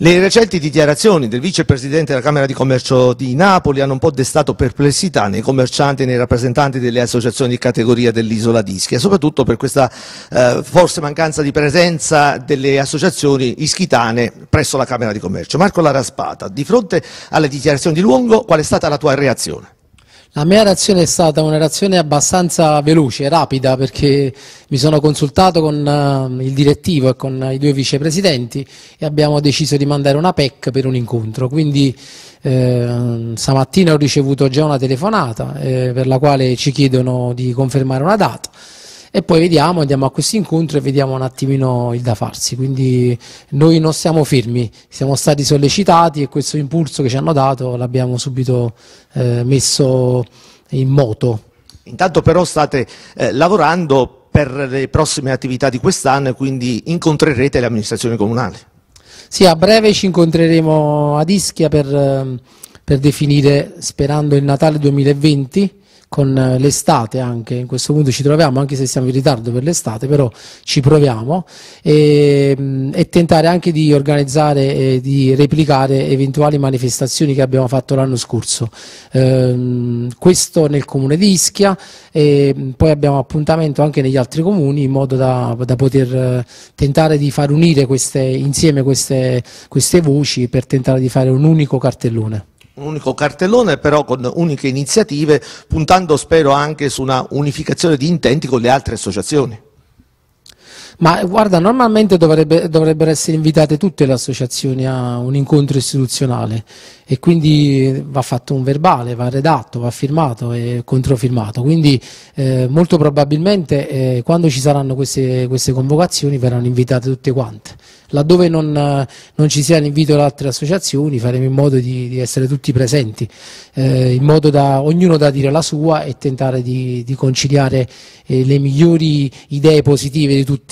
Le recenti dichiarazioni del vicepresidente della Camera di Commercio di Napoli hanno un po' destato perplessità nei commercianti e nei rappresentanti delle associazioni di categoria dell'isola d'Ischia, soprattutto per questa eh, forse mancanza di presenza delle associazioni ischitane presso la Camera di Commercio. Marco Laraspata, di fronte alle dichiarazioni di Luongo, qual è stata la tua reazione? La mia reazione è stata una reazione abbastanza veloce, rapida, perché mi sono consultato con eh, il direttivo e con i due vicepresidenti e abbiamo deciso di mandare una PEC per un incontro. Quindi eh, stamattina ho ricevuto già una telefonata eh, per la quale ci chiedono di confermare una data e poi vediamo, andiamo a questo incontro e vediamo un attimino il da farsi. Quindi noi non siamo fermi, siamo stati sollecitati e questo impulso che ci hanno dato l'abbiamo subito eh, messo in moto. Intanto però state eh, lavorando per le prossime attività di quest'anno e quindi incontrerete le amministrazioni comunali. Sì, a breve ci incontreremo ad Ischia per, ehm, per definire, sperando il Natale 2020, con eh, l'estate anche, in questo punto ci troviamo, anche se siamo in ritardo per l'estate, però ci proviamo e, mm, e tentare anche di organizzare e di replicare eventuali manifestazioni che abbiamo fatto l'anno scorso. Ehm, questo nel comune di Ischia e mm, poi abbiamo appuntamento anche negli altri comuni in modo da, da poter eh, tentare di far unire queste, insieme queste, queste voci per tentare di fare un unico cartellone un unico cartellone però con uniche iniziative puntando spero anche su una unificazione di intenti con le altre associazioni. Ma guarda, normalmente dovrebbe, dovrebbero essere invitate tutte le associazioni a un incontro istituzionale e quindi va fatto un verbale, va redatto, va firmato e controfirmato. Quindi eh, molto probabilmente eh, quando ci saranno queste, queste, convocazioni verranno invitate tutte quante. Laddove non, non ci sia l'invito da altre associazioni faremo in modo di, di essere tutti presenti, eh, in modo da ognuno da dire la sua e tentare di, di conciliare eh, le migliori idee positive di tutti.